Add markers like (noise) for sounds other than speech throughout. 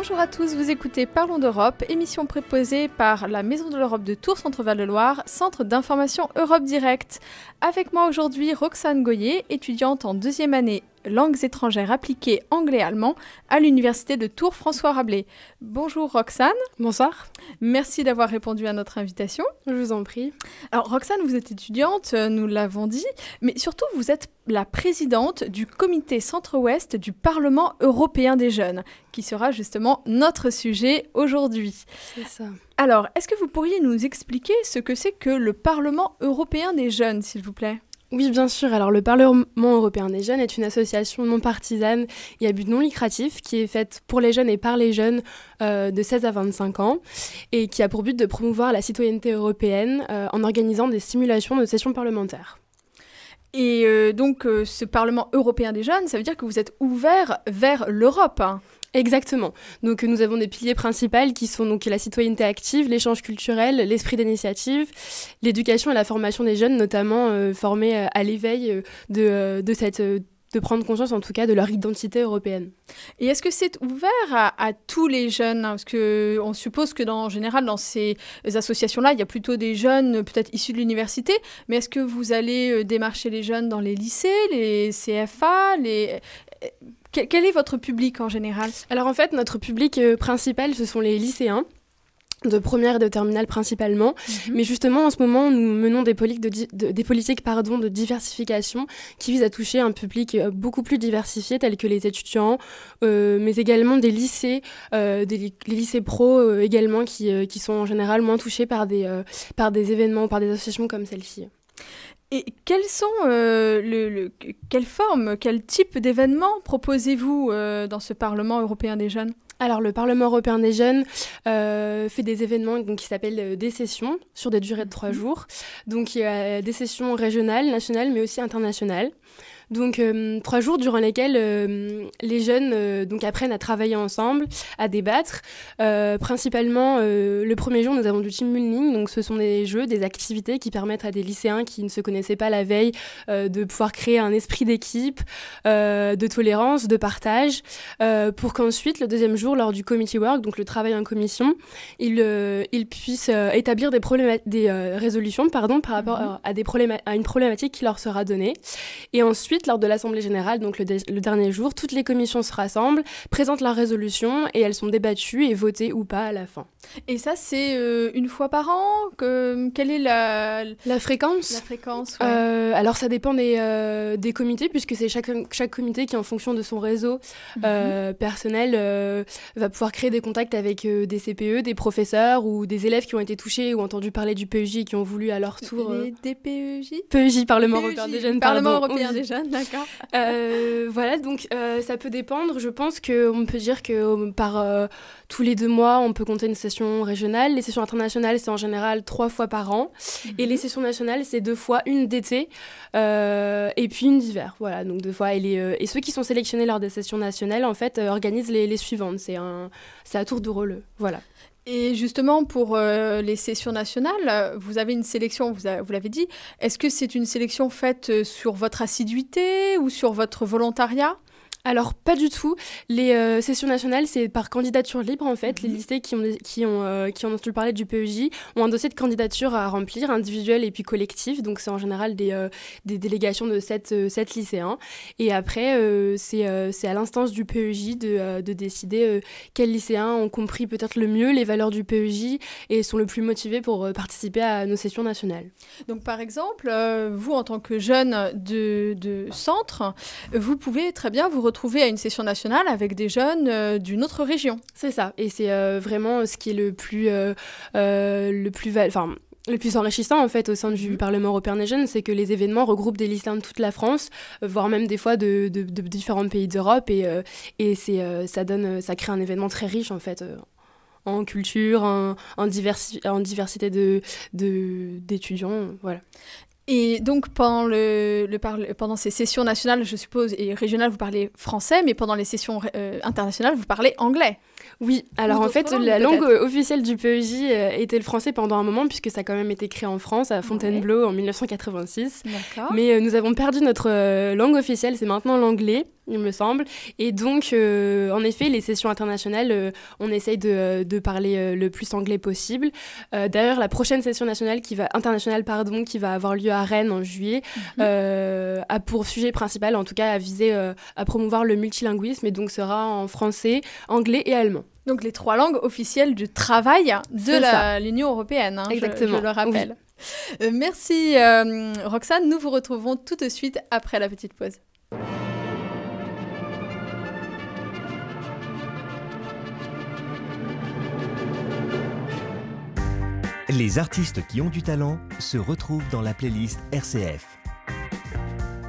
Bonjour à tous, vous écoutez Parlons d'Europe, émission préposée par la Maison de l'Europe de Tours Centre-Val-de-Loire, centre d'information Europe Direct. Avec moi aujourd'hui Roxane Goyer, étudiante en deuxième année langues étrangères appliquées anglais-allemand à l'université de Tours François Rabelais. Bonjour Roxane. Bonsoir. Merci d'avoir répondu à notre invitation. Je vous en prie. Alors Roxane, vous êtes étudiante, euh, nous l'avons dit, mais surtout vous êtes la présidente du comité Centre-Ouest du Parlement européen des jeunes, qui sera justement notre sujet aujourd'hui. C'est ça. Alors, est-ce que vous pourriez nous expliquer ce que c'est que le Parlement européen des jeunes, s'il vous plaît oui, bien sûr. Alors, le Parlement européen des jeunes est une association non partisane et à but non lucratif qui est faite pour les jeunes et par les jeunes euh, de 16 à 25 ans et qui a pour but de promouvoir la citoyenneté européenne euh, en organisant des simulations de sessions parlementaires. Et euh, donc, ce Parlement européen des jeunes, ça veut dire que vous êtes ouvert vers l'Europe. Hein. Exactement. Donc nous avons des piliers principaux qui sont donc la citoyenneté active, l'échange culturel, l'esprit d'initiative, l'éducation et la formation des jeunes, notamment euh, formés euh, à l'éveil euh, de, de cette de prendre conscience en tout cas de leur identité européenne. Et est-ce que c'est ouvert à, tous les jeunes Parce que on suppose que dans, en général dans ces associations-là, il y a plutôt des jeunes peut-être issus de l'université, mais est-ce que vous allez démarcher les jeunes dans les lycées, les CFA, les quel est votre public en général Alors en fait, notre public euh, principal, ce sont les lycéens de première et de terminale principalement. Mhm. Mais justement, en ce moment, nous menons des, politiques de, des politiques pardon, de diversification qui visent à toucher un public euh, beaucoup plus diversifié, tel que les étudiants, euh, mais également des lycées, des, lycées pro également, qui, sont en général moins touchés par des, par des événements ou par des associations comme celle-ci. Et quelles sont, euh, le, quelle forme, quel type d'événements proposez-vous euh, dans ce Parlement européen des jeunes alors le Parlement européen des jeunes euh, fait des événements qui s'appellent des sessions sur des durées de trois mhm. jours. Donc il y a des sessions régionales, nationales, mais aussi internationales. Donc euh, trois jours durant lesquels euh, les jeunes euh, donc apprennent à travailler ensemble, à débattre. principalement, le premier jour, nous avons du team building. Donc ce sont des jeux, des activités qui permettent à des lycéens qui ne se connaissaient pas la veille de pouvoir créer un esprit d'équipe, de tolérance, de partage, pour qu'ensuite, le deuxième jour, lors du committee work, donc le travail en commission, ils, ils puissent établir des, des résolutions pardon, par rapport mhm. à, des à une problématique qui leur sera donnée. Et ensuite, lors de l'Assemblée générale, donc le, dernier jour, toutes les commissions se rassemblent, présentent la résolution et elles sont débattues et votées ou pas à la fin. Et ça, c'est euh, une fois par an que, Quelle est la, fréquence La fréquence, euh, Alors, ça dépend des, euh, des comités, puisque c'est chaque, chaque comité qui, en fonction de son réseau mhm. personnel, va pouvoir créer des contacts avec des CPE, des professeurs ou des élèves qui ont été touchés ou entendu parler du PEJ et qui ont voulu à leur tour... Les DPEJ PEJ, Parlement e européen des jeunes. Parlement européen des jeunes. (laughs) D'accord. Euh, voilà, donc euh, ça peut dépendre. Je pense qu'on peut dire que euh, par tous les deux mois, on peut compter une session régionale. Les sessions internationales, c'est en général trois fois par an. Et mhm. les sessions nationales, c'est deux fois, une d'été et puis une d'hiver. Voilà, donc deux fois. Et, ceux qui sont sélectionnés lors des sessions nationales, en fait, organisent les, les suivantes. C'est un, c'est à tour de rôle. Voilà. Et justement, pour euh, les sessions nationales, euh, vous avez une sélection, vous, vous l'avez dit. Est-ce que c'est une sélection faite euh, sur votre assiduité ou sur votre volontariat alors pas du tout. Les euh, sessions nationales, c'est par candidature libre en fait. Les mhm. lycées qui ont qui euh, ont entendu parler du PEJ ont un dossier de candidature à remplir individuel et puis collectif. Donc c'est en général des, euh, délégations de 7, lycéens. Et après c'est à l'instance du PEJ de, décider quels lycéens ont compris peut-être le mieux les valeurs du PEJ et sont le plus motivés pour participer à nos sessions nationales. Donc par exemple, vous en tant que jeune de centre, vous pouvez très bien vous retrouver à une session nationale avec des jeunes euh, d'une autre région. C'est ça, et c'est euh, vraiment euh, ce qui est le plus, le plus, enfin le plus enrichissant en fait au sein du mhm. Parlement européen des jeunes, c'est que les événements regroupent des lycéens de toute la France, voire même des fois de, différents pays d'Europe, et, et c'est, ça donne, ça crée un événement très riche en fait. en culture, en, diversité en diversité d'étudiants, voilà. Et donc, pendant, le, pendant ces sessions nationales, je suppose, et régionales, vous parlez français, mais pendant les sessions euh, internationales, vous parlez anglais. Oui, alors en fait, la langue officielle du PEJ euh, était le français pendant un moment, puisque ça a quand même été créé en France, à Fontainebleau, en 1986. Mais euh, nous avons perdu notre langue officielle, c'est maintenant l'anglais il me semble. Et donc, euh, en effet, les sessions internationales, euh, on essaye de, euh, parler le plus anglais possible. D'ailleurs, la prochaine session nationale qui va, internationale pardon, qui va avoir lieu à Rennes en juillet mhm. a pour sujet principal, en tout cas, à viser à promouvoir le multilinguisme et donc sera en français, anglais et allemand. Donc les trois langues officielles du travail de l'Union européenne, hein, Exactement. Je, le rappelle. merci Roxane, nous vous retrouvons tout de suite après la petite pause. Les artistes qui ont du talent se retrouvent dans la playlist RCF.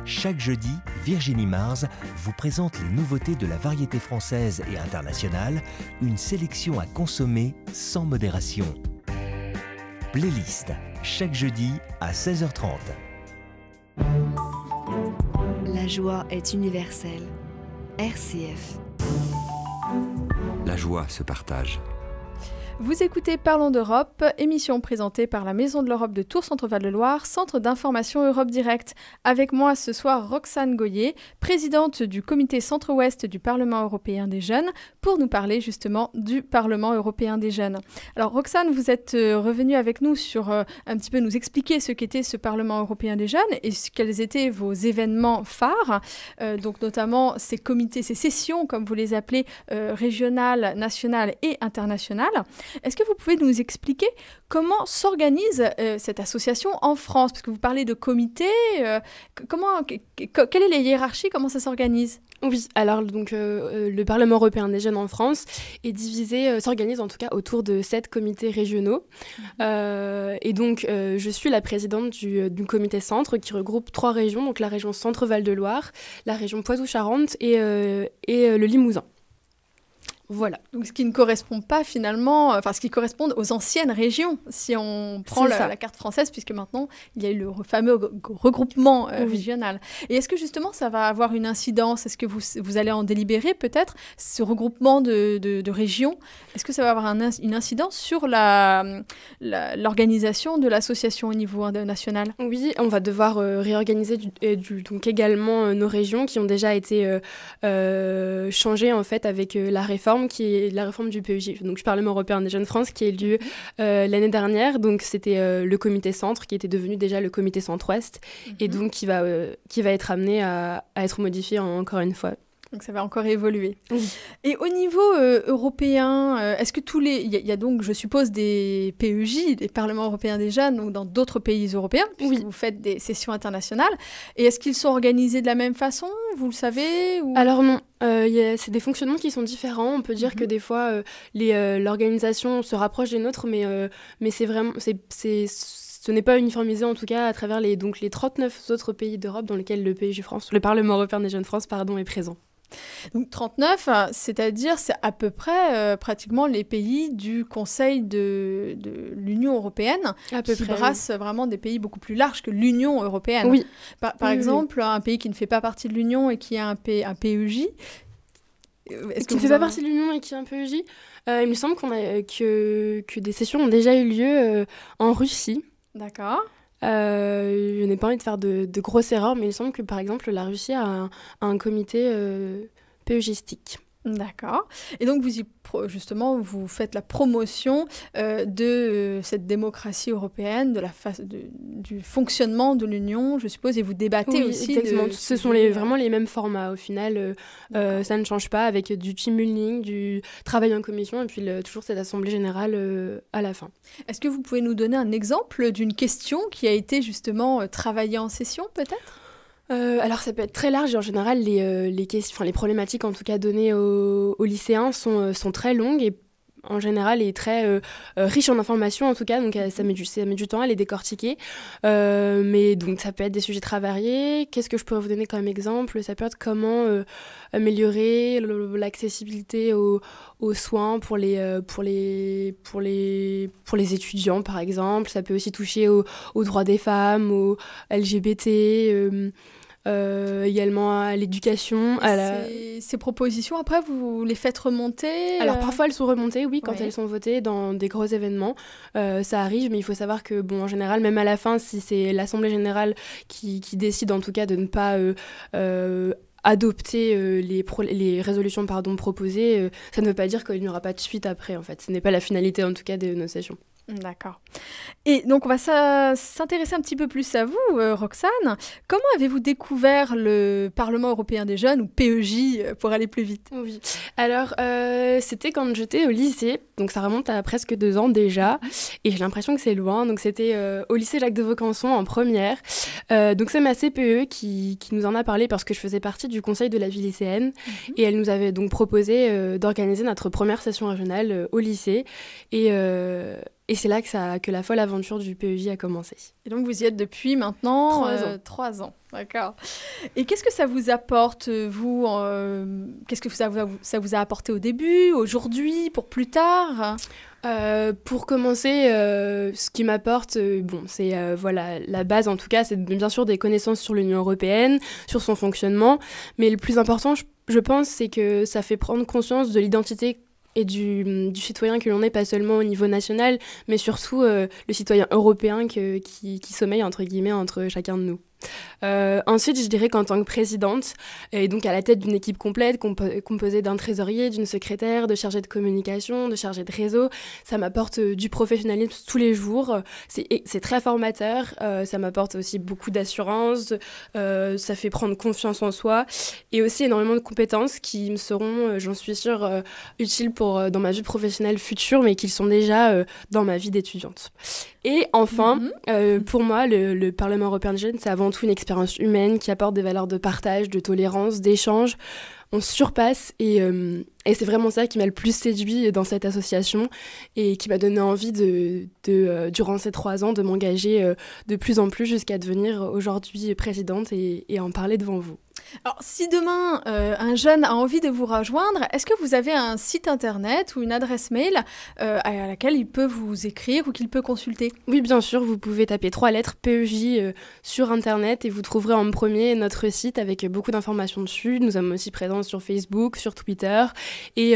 Chaque jeudi, Virginie Mars vous présente les nouveautés de la variété française et internationale, une sélection à consommer sans modération. Playlist, chaque jeudi à 16h30. La joie est universelle. RCF. La joie se partage. Vous écoutez Parlons d'Europe, émission présentée par la Maison de l'Europe de Tours Centre-Val-de-Loire, Centre d'information Europe Direct. Avec moi ce soir Roxane Goyer, présidente du comité Centre-Ouest du Parlement européen des jeunes, pour nous parler justement du Parlement européen des jeunes. Alors Roxane, vous êtes euh, revenue avec nous sur euh, un petit peu nous expliquer ce qu'était ce Parlement européen des jeunes et quels étaient vos événements phares, euh, donc notamment ces comités, ces sessions comme vous les appelez, régionales, nationales et internationales. Est-ce que vous pouvez nous expliquer comment s'organise euh, cette association en France Parce que vous parlez de comité, euh, comment, quelle est la hiérarchie, comment ça s'organise oui, alors donc euh, le Parlement européen des jeunes en France est divisé, s'organise en tout cas autour de sept comités régionaux. Mmh. et donc je suis la présidente du, comité centre qui regroupe trois régions, donc la région Centre-Val de Loire, la région Poitou-Charentes et le Limousin. Voilà, donc ce qui ne correspond pas finalement, euh, enfin ce qui correspond aux anciennes régions, si on prend la, carte française, puisque maintenant il y a eu le fameux regroupement euh, régional. Et est-ce que justement ça va avoir une incidence Est-ce que vous, allez en délibérer peut-être ce regroupement de, régions Est-ce que ça va avoir une incidence sur l'organisation la, de l'association au niveau national Oui, on va devoir euh, réorganiser donc également nos régions qui ont déjà été changées en fait avec la réforme qui est la réforme du PEJ, donc du Parlement européen des jeunes France, qui a eu lieu euh, l'année dernière. Donc c'était euh, le comité centre qui était devenu déjà le comité centre-ouest et mhm. donc euh, qui va, être amené à, être modifié encore une fois. Donc ça va encore évoluer. Et au niveau euh, européen, euh, est-ce que tous les... Il y, a donc, je suppose, des PEJ, des parlements européens déjà, donc dans d'autres pays européens, puisque oui. vous faites des sessions internationales. Et est-ce qu'ils sont organisés de la même façon Vous le savez Alors non, euh, c'est des fonctionnements qui sont différents. On peut dire que mhm. des fois, l'organisation se rapproche des nôtres, mais, mais c'est vraiment... c'est ce n'est pas uniformisé en tout cas à travers les, donc, les 39 autres pays d'Europe dans lesquels le, PEJ France, le Parlement européen des jeunes France pardon, est présent. Donc 39, euh, c'est-à-dire c'est à peu près euh, pratiquement les pays du Conseil de, l'Union européenne à peu qui près, brassent vraiment des pays beaucoup plus larges que l'Union européenne. Oui. Par, exemple, un pays qui ne fait pas partie de l'Union et qui a un, PEJ. Euh, ce qui ne fait pas partie de l'Union et qui a un PEJ Il me semble qu'on a, que, que des sessions ont déjà eu lieu en Russie. D'accord. Euh, je n'ai pas envie de faire de, grosses erreurs, mais il semble que par exemple la Russie a un, comité euh, pégistique D'accord. Et donc, vous justement, vous faites la promotion euh, de euh, cette démocratie européenne, de la du fonctionnement de l'Union, je suppose, et vous débattez aussi. Ce sont les, euh. vraiment les mêmes formats au final. ça ne change pas avec du team building, du travail en commission, et puis toujours cette assemblée générale à la fin. Est-ce que vous pouvez nous donner un exemple d'une question qui a été justement travaillée en session, peut-être euh, alors ça peut être très large et en général les, euh, les, questions, les problématiques en tout cas données aux, aux lycéens sont, euh, sont, très longues et en général est très euh, euh, riche en informations en tout cas, donc euh, ça met du, ça met du temps à les décortiquer. mais donc ça peut être des sujets très variés. Qu'est-ce que je pourrais vous donner comme exemple Ça peut être comment améliorer l'accessibilité aux, soins pour les, pour, les, pour, les, pour les étudiants par exemple. Ça peut aussi toucher aux droits des femmes, aux LGBT. Euh, également à l'éducation. À ces, propositions, après, vous les faites remonter euh Alors, parfois, elles sont remontées, oui, quand elles sont votées dans des gros événements. Euh, ça arrive, mais il faut savoir que, bon, en général, même à la fin, si c'est l'Assemblée générale qui, qui, décide, en tout cas, de ne pas... adopter les, les, résolutions pardon, proposées, ça ne veut pas dire qu'il n'y aura pas de suite après, en fait. Ce n'est pas la finalité, en tout cas, de nos sessions. D'accord. Et donc on va s'intéresser un petit peu plus à vous, euh, Roxane. Comment avez-vous découvert le Parlement européen des jeunes, ou PEJ euh, pour aller plus vite Alors euh, c'était quand j'étais au lycée, donc ça remonte à presque deux ans déjà, et j'ai l'impression que c'est loin. Donc c'était au lycée Jacques de Vaucanson en première. donc c'est ma CPE qui, nous en a parlé parce que je faisais partie du conseil de la vie lycéenne, mhm. et elle nous avait donc proposé d'organiser notre première session régionale au lycée. Et et c'est là que, ça, que la folle aventure du PEJ a commencé. Et donc vous y êtes depuis maintenant Trois euh, ans. ans, d'accord. Et qu'est-ce que ça vous apporte, euh, vous euh, Qu'est-ce que ça vous, a, ça vous a apporté au début, aujourd'hui, pour plus tard pour commencer, ce qui m'apporte, bon, c'est voilà la base en tout cas, c'est bien sûr des connaissances sur l'Union européenne, sur son fonctionnement, mais le plus important, je pense, c'est que ça fait prendre conscience de l'identité et du, citoyen que l'on est, pas seulement au niveau national, mais surtout euh, le citoyen européen qui sommeille, entre guillemets, entre chacun de nous. Euh, ensuite, je dirais qu'en tant que présidente, et donc à la tête d'une équipe complète composée d'un trésorier, d'une secrétaire, de chargée de communication, de chargée de réseau, ça m'apporte euh, du professionnalisme tous les jours. C'est très formateur, euh, ça m'apporte aussi beaucoup d'assurance, ça fait prendre confiance en soi et aussi énormément de compétences qui me seront, j'en suis sûre, utiles pour, dans ma vie professionnelle future, mais qui sont déjà dans ma vie d'étudiante. Et enfin, mm-hmm. pour moi, le, le Parlement européen de jeunes, c'est avant une expérience humaine qui apporte des valeurs de partage, de tolérance, d'échange. On surpasse euh, et, c'est vraiment ça qui m'a le plus séduit dans cette association et qui m'a donné envie de, de euh, durant ces trois ans de m'engager euh, de plus en plus jusqu'à devenir aujourd'hui présidente et en parler devant vous. Alors, si demain euh, un jeune a envie de vous rejoindre, est-ce que vous avez un site internet ou une adresse mail euh, à laquelle il peut vous écrire ou qu'il peut consulter Oui, bien sûr, vous pouvez taper trois lettres PEJ euh, sur internet et vous trouverez en premier notre site avec beaucoup d'informations dessus. Nous sommes aussi présents sur Facebook, sur Twitter. Et,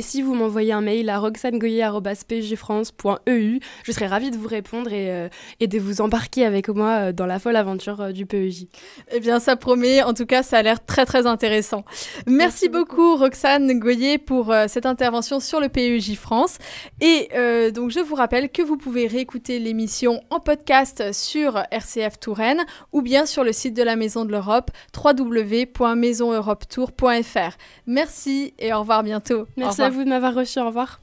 si vous m'envoyez un mail à roxanegoyer.pejfrance.eu, je serai ravie de vous répondre et, et de vous embarquer avec moi dans la folle aventure du PEJ. Eh bien, ça promet en tout cas ça a l'air très très intéressant. Merci, beaucoup, Roxane Goyer pour euh, cette intervention sur le PEJ France. Et euh, donc je vous rappelle que vous pouvez réécouter l'émission en podcast sur RCF Touraine ou bien sur le site de la Maison de l'Europe www.maisoneuropetour.fr. Merci et au revoir bientôt. Merci à vous de m'avoir reçu. Au revoir.